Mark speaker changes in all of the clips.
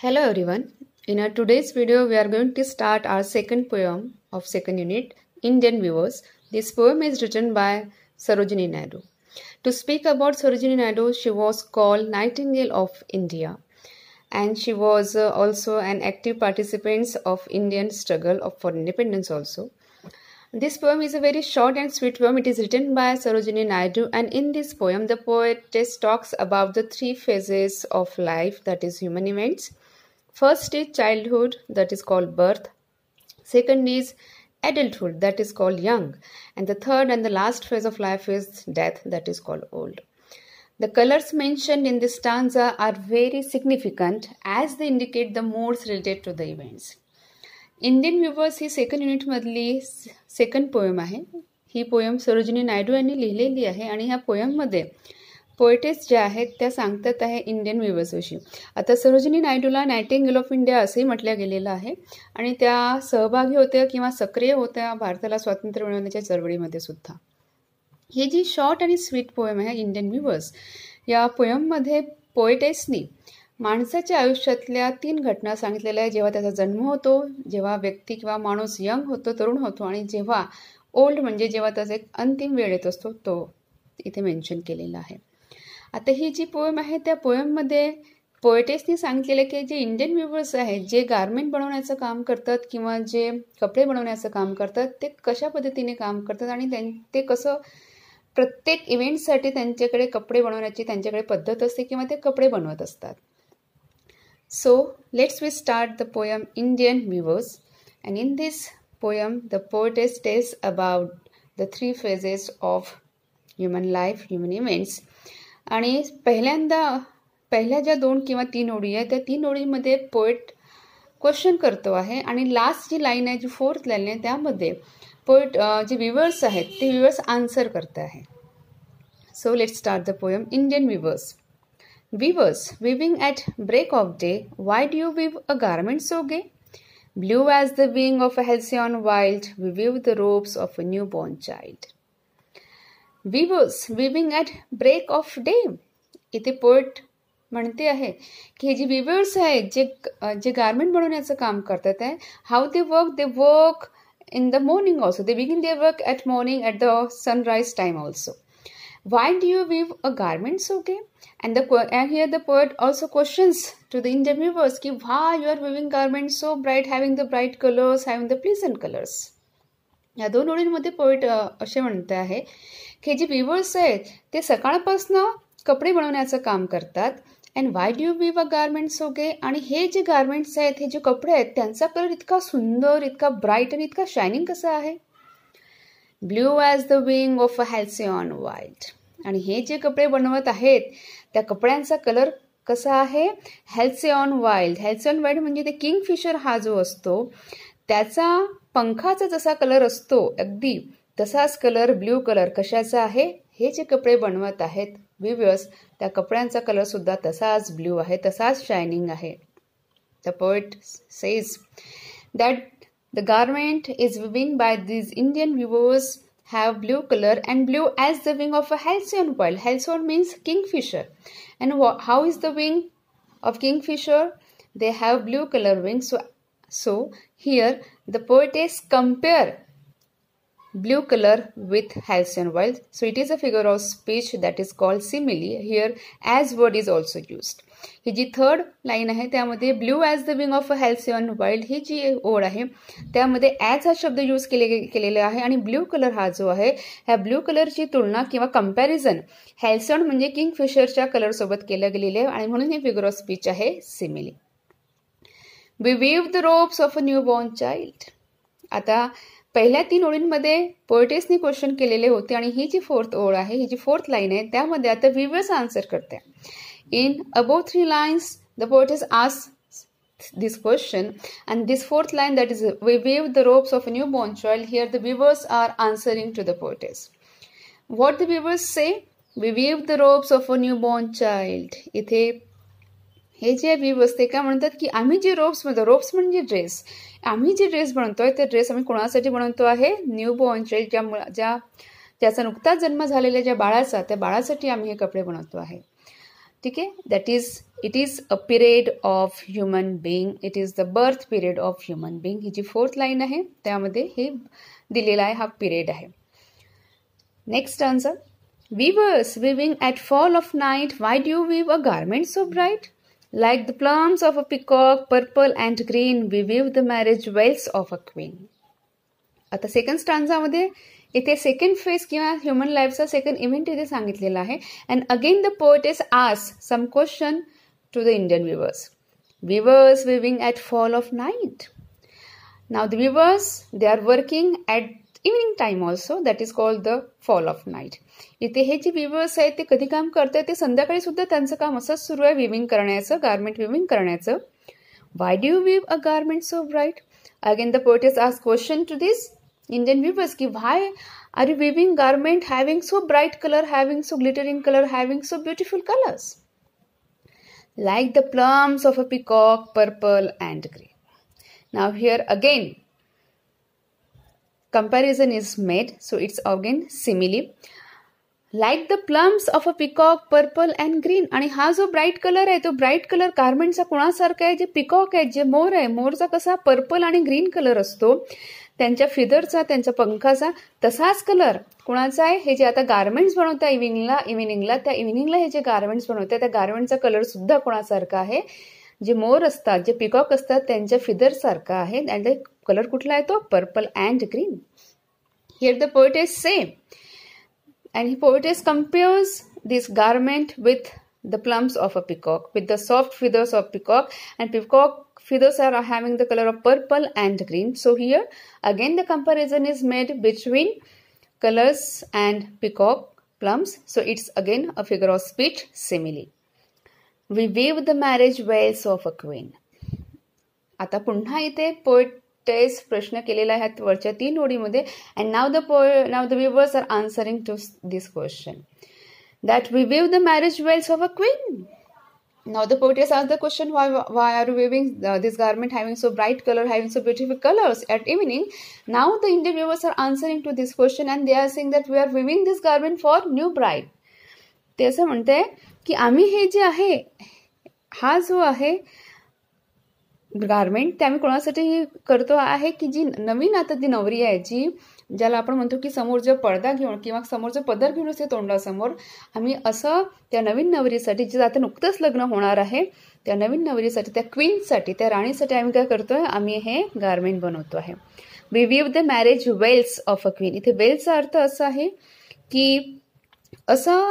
Speaker 1: Hello everyone. In our today's video, we are going to start our second poem of second unit, Indian Viewers. This poem is written by Sarojini Naidu. To speak about Sarojini Naidu, she was called Nightingale of India and she was uh, also an active participant of Indian struggle for independence also. This poem is a very short and sweet poem. It is written by Sarojini Naidu, and in this poem, the poetess talks about the three phases of life that is, human events, First is childhood, that is called birth. Second is adulthood, that is called young. And the third and the last phase of life is death, that is called old. The colors mentioned in this stanza are very significant as they indicate the modes related to the events. Indian weavers ही second युनिटमधली second poem poem ही poem Sarojini Naidu यांनी लिहिलेली आहे आणि ह्या पोयममध्ये poetess ज्या आहेत त्या सांगतात आहे इंडियन व्यूवर्सविषयी आता सरोजिनी नायडूला नायटिंगेल ऑफ इंडिया असंही म्हटलं गेलेलं आहे आणि त्या सहभागी होत्या किंवा सक्रिय होत्या भारताला स्वातंत्र्य मिळवण्याच्या चळवळीमध्ये सुद्धा ही जी शॉर्ट आणि स्वीट पोएम आहे इंडियन विवर्स या पोयममध्ये पोएटेसनी माणसाच्या आयुष्यातल्या तीन घटना सांगितलेल्या आहेत जेव्हा त्याचा जन्म होतो जेव्हा व्यक्ती किंवा माणूस यंग होतो तरुण होतो आणि जेव्हा ओल्ड म्हणजे जेव्हा त्याचा एक अंतिम वेळ येत असतो तो इथे मेन्शन केलेला आहे आता ही जी पोएम आहे त्या पोएममध्ये पोएटेसनी सांगितलेलं की जे इंडियन व्युवर्स आहेत जे गारमेंट बनवण्याचं काम करतात किंवा जे कपडे बनवण्याचं काम करतात ते कशा पद्धतीने काम करतात आणि त्यां ते कसं प्रत्येक इव्हेंटसाठी त्यांच्याकडे कपडे बनवण्याची त्यांच्याकडे पद्धत असते किंवा ते कपडे बनवत असतात so let's we start the poem Indian weavers and in this poem the poetess tells about the three phases of human life human events आणि पहिल्यांदा पहिल्या ज्या दोन किंवा तीन ओळी आहे त्या तीन ओळीमध्ये पोएट क्वेश्चन करतो आहे आणि लास्ट जी लाईन आहे जी फोर्थ लाईन आहे त्यामध्ये पोएट जे विवर्स आहेत ते विवर्स आन्सर करत आहे so let start the poem Indian weavers weavers weaving at break of day why do you weave a garment so gay blue as the wing of a on wild we weave the robes of a new born child weavers weaving at break of day. इथे poet म्हणते आहे की हे जे weavers आहेत जे जे garment बनवण्याचं काम करतात आहे how they work they work in the morning also they begin they work at morning at the sunrise time also why do you weave a garments okay and the and here the poet also questions to the interviewers ki why you are weaving garments so bright having the bright colors having the pleasant colors या दोन ओळींमध्ये पोईट असे म्हणते आहे की जे weavers आहेत ते सकाळपासनं कपडे बनवण्याचं काम करतात and why do we a garments okay आणि हे जे गार्मेंट्स आहेत हे जे कपडे आहेत त्यांचा कलर इतका सुंदर इतका ब्राईट आणि इतका शायनिंग कसा आहे blue as the wing of a on white आणि हे जे कपडे बनवत आहेत त्या कपड्यांचा कलर कसा आहे ऑन वाईल्ड ऑन वाईल्ड म्हणजे ते किंगफिशर हा जो असतो त्याचा पंखाचा जसा कलर असतो अगदी तसाच कलर ब्ल्यू कलर कशाचा आहे हे जे कपडे बनवत आहेत विव्यस त्या कपड्यांचा कलर सुद्धा तसाच ब्ल्यू आहे तसाच शायनिंग आहे the poet says that the garment is weaving by these Indian weavers have blue colour and blue as the wing of a halcyon world halcyon means kingfisher and how is the wing of kingfisher they have blue colour wing so So here the poetess compare blue colour with Halcyon Wild. So it is a figure of speech that is called simile. Here as word is also used. ही जी third line आहे त्यामध्ये blue as the wing of a halcyon wild ही जी ओळ आहे त्यामध्ये as हा शब्द यूज केले केलेला आहे आणि ब्ल्यू कलर हा जो आहे ह्या ब्ल्यू कलरची तुलना किंवा कम्पॅरिझन हॅल्सन म्हणजे किंगफिशरच्या फिशरच्या कलरसोबत केलं गेलेले आहे आणि म्हणून हे फिगर ऑफ स्पीच आहे simile We weave the robes of a newborn child. Child आता पहिल्या तीन ओळींमध्ये पोएटेसने क्वेश्चन केलेले होते आणि ही जी फोर्थ ओळ आहे ही जी फोर्थ लाईन आहे त्यामध्ये आता व्हिवर्स आन्सर करते in above three lines the poetess ask this question and this fourth line that is we wave the ropes of a newborn child here the viewers are answering to the poetess what the viewers say we wave the ropes of a newborn child इथे हे जे we've असते काय म्हणतात की आम्ही जे ropes म्हणतो रोप्स म्हणजे ड्रेस आम्ही जे ड्रेस बनवतोय ते ड्रेस आम्ही कोणासाठी बनवतो आहे न्यूबॉर्न चाइल्ड ज्या ज्या ज्याचा नुकताच जन्म झालेल्या ज्या बाळाचा त्या बाळासाठी आम्ही हे कपडे बनवतो आहे ठीक आहे that is it is a period of human being it is the birth period of human being ही जी फोर्थ लाईन आहे त्यामध्ये हे दिलेला आहे हा पिरियड आहे next answer weavers weaving at fall of night why why weave a garment so bright Like the plumes of a peacock, purple and green, we weave the marriage wells of a queen. आता second स्टान्झामध्ये इथे second phase किंवा human लाईफचा second event इथे सांगितलेला आहे and again the poet is ask some question to the Indian weavers weavers weaving at fall of night now the weavers they are working at evening time also that is called the fall of night इथे हे जे weavers आहेत ते कधी काम करतात ते संध्याकाळी सुद्धा त्यांचं काम असंच सुरू आहे विविंग करण्याचं गार्मेंट विविंग करण्याचं why do weave a garment so bright again the poetess ask question to this Indian weavers की why are you weaving garment having so bright colour having so glittering colour having so beautiful colours like the plums of a peacock, purple and grey. Now here again, comparison is made. So it's again simile. Like the plumes of a peacock purple and green आणि हा जो bright colour आहे तो bright colour कार्मेंटचा कोणासारखा आहे जे peacock आहे जे मोर आहे मोरचा कसा पर्पल आणि ग्रीन कलर असतो त्यांच्या फिदरचा त्यांच्या पंखाचा तसाच कलर कोणाचा आहे हे जे आता गार्मेंट्स बनवतात इव्हिनिंगला इव्हिनिंगला त्या इव्हिनिंगला हे जे गार्मेंट्स बनवतात त्या गार्मेंटचा कलर सुद्धा कोणासारखा आहे जे मोर असतात जे पिकॉक असतात feathers फिदरसारखा आहे अँड कलर कुठला आहे तो purple and green here the poet is same and he poet is compares this garment with the plums of a peacock with the soft feathers of peacock and peacock feathers are having the color of purple and green so here again the comparison is made between colors and peacock plums so it's again a figure of speech simile we weave the marriage of of a queen. पुन्हा इथे poetess प्रश्न केलेला आहे ह्या वरच्या तीन ओळीमध्ये and now the poet now the weavers are answering to this question that revive the marriage veils of a queen Now the poetess asked the question, why, why are we weaving uh, this garment having so bright color, having so beautiful colors at evening? Now the Indian viewers are answering to this question and they are saying that we are weaving this garment for new bride. ते असं म्हणते की आम्ही हे जे आहे हा जो आहे गारमेंट ते आम्ही कोणासाठी करतो आहे की जी नवीन आता ती नवरी आहे जी ज्याला आपण म्हणतो की समोर जो पडदा घेऊन किंवा समोर जो पदर घेऊन असते तोंडासमोर आम्ही असं त्या नवीन नवरीसाठी जे आता नुकतंच लग्न होणार आहे त्या नवीन नवरीसाठी त्या क्वीनसाठी त्या राणीसाठी आम्ही काय करतोय आम्ही हे गारमेंट बनवतो आहे we weave the marriage veils of a queen इथे वेल्सचा अर्थ असा आहे की असं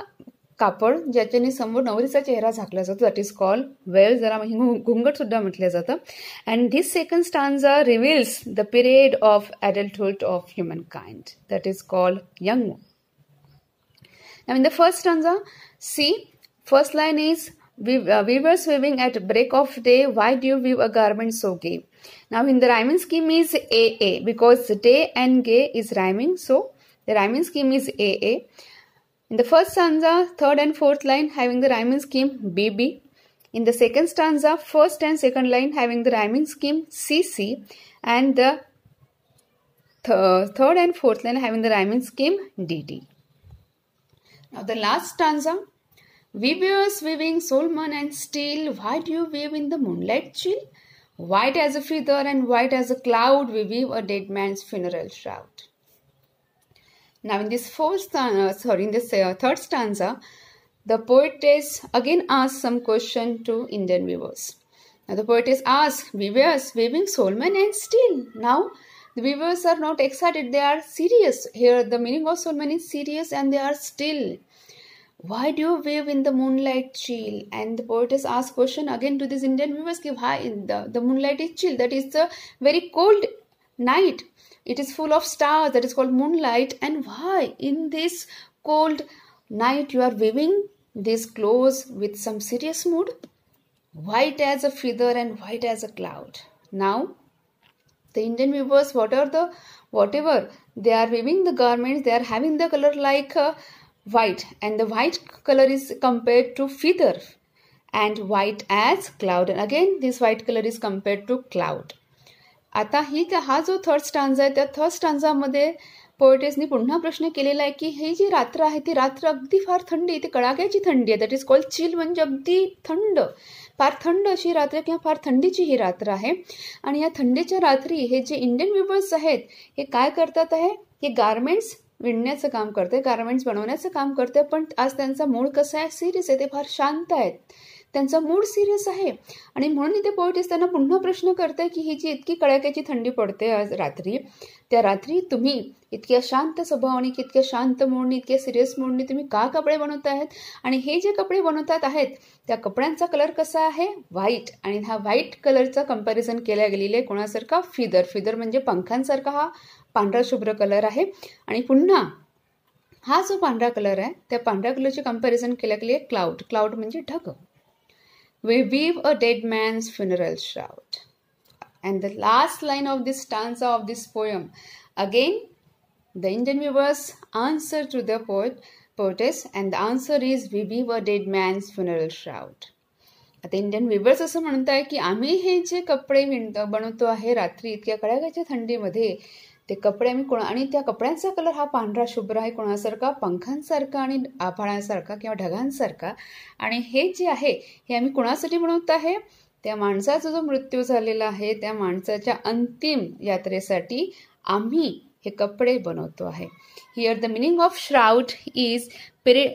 Speaker 1: कापड ज्याच्याने समोर नवरीचा चेहरा झाकला जातो दॅट इज कॉल वेल जरा घुंगट सुद्धा म्हटलं जातं and this second stanza reveals the period of adulthood of human kind that is call young Now, in the first stanza, see, first line is, we, uh, weavers weaving at break of day, why do you weave a garment so gay? Now, in the rhyme scheme is AA because day and gay is rhyming. So, the rhyme scheme is AA. In the first stanza, third and fourth line having the rhyming scheme BB. In the second stanza, first and second line having the rhyming scheme CC and the th third and fourth line having the rhyming scheme DD. Now the last stanza. Weavers weaving Solomon and steel, why do you weave in the moonlight chill? White as a feather and white as a cloud, we weave a dead man's funeral shroud. Now in this fourth stanza, sorry, in this uh, third stanza, the poetess again asks some question to Indian viewers. Now the poetess asks, viewers waving soulman and steel. Now the viewers are not excited, they are serious. Here the meaning of soulman is serious and they are still. Why do you wave in the moonlight chill? And the poetess asks question again to these Indian viewers, give high in the, the moonlight is chill. That is the very cold night. It is full of stars that is called moonlight. And why in this cold night you are weaving these clothes with some serious mood? White as a feather and white as a cloud. Now, the Indian weavers, what are the whatever they are weaving the garments, they are having the color like uh, white, and the white color is compared to feather and white as cloud. And again, this white color is compared to cloud. आता ही हा जो third stanza आहे त्या third स्टांजामध्ये पोएटेसनी पुन्हा प्रश्न केलेला आहे की ही जी रात्र आहे ती रात्र अगदी फार थंडी ती कडाक्याची थंडी आहे दॅट इज कॉल्ड चिल म्हणजे अगदी थंड फार थंड अशी रात्र किंवा फार थंडीची ही रात्र आहे आणि या थंडीच्या रात्री हे जे इंडियन विवर्स आहेत हे काय करतात आहे हे गारमेंट्स विणण्याचं काम करते गारमेंट्स बनवण्याचं काम करते पण आज त्यांचा मूळ कसा आहे सिरियस आहे ते फार शांत आहेत त्यांचा मूड सिरियस आहे आणि म्हणून इथे पोएटिस त्यांना पुन्हा प्रश्न करते की ही जी इतकी कडाक्याची थंडी पडते आज रात्री त्या रात्री तुम्ही इतक्या शांत स्वभावाने इतक्या शांत मूडने इतक्या सिरियस मोडणी तुम्ही का कपडे बनवत आहेत आणि हे जे कपडे बनवतात आहेत त्या कपड्यांचा कलर कसा आहे व्हाईट आणि हा व्हाईट कलरचा कंपॅरिझन केल्या गेलेला आहे कोणासारखा फिदर फिदर म्हणजे पंखांसारखा हा पांढरा शुभ्र कलर आहे आणि पुन्हा हा जो पांढरा कलर आहे त्या पांढऱ्या कलरची कंपॅरिझन केल्या गेले क्लाउड क्लाउड म्हणजे ढग We weave a dead man's funeral shroud. And the last line of this stanza of this poem. Again, the Indian weaver's answer to the poet, poetess and the answer is we weave a dead man's funeral shroud. आता Indian weavers असं म्हणत आहे की आम्ही हे जे कपडे विणतो बनवतो आहे रात्री इतक्या कडाक्याच्या थंडीमध्ये ते कपडे आम्ही कोणा आणि त्या कपड्यांचा कलर हा पांढरा शुभ्र आहे कोणासारखा पंखांसारखा आणि आभाळांसारखा किंवा ढगांसारखा आणि हे जे आहे हे आम्ही कुणासाठी म्हणत आहे त्या माणसाचा जो मृत्यू झालेला आहे त्या माणसाच्या अंतिम यात्रेसाठी आम्ही हे कपडे बनवतो आहे here the meaning of shroud is पेरे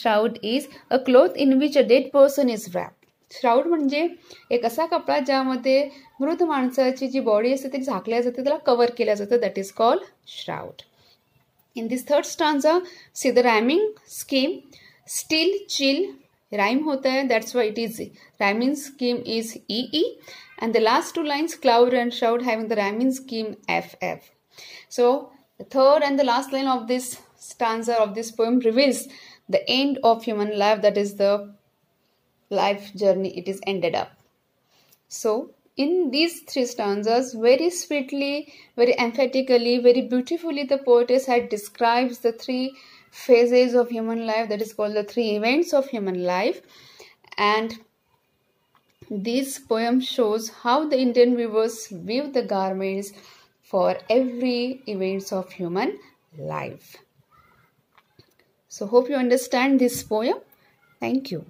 Speaker 1: shroud is a cloth in which a dead person is wrap shroud म्हणजे एक असा कपडा ज्यामध्ये मृत माणसाची जी बॉडी असते ती झाकल्या जाते त्याला कवर केल्या जातं that is call shroud in this third stanza see the rhyming scheme still chill rhyme होत आहे that's why it is rhyming scheme is E E and the last two lines cloud and shroud have the rhyming scheme F F so third and the last line of this stanza of this poem reveals the end of human life that is the life journey it is ended up. So, in these three stanzas, very sweetly, very emphatically, very beautifully, the poetess had describes the three phases of human life, that is called the three events of human life. And this poem shows how the Indian weavers weave the garments for every events of human life. So hope you understand this poem. Thank you.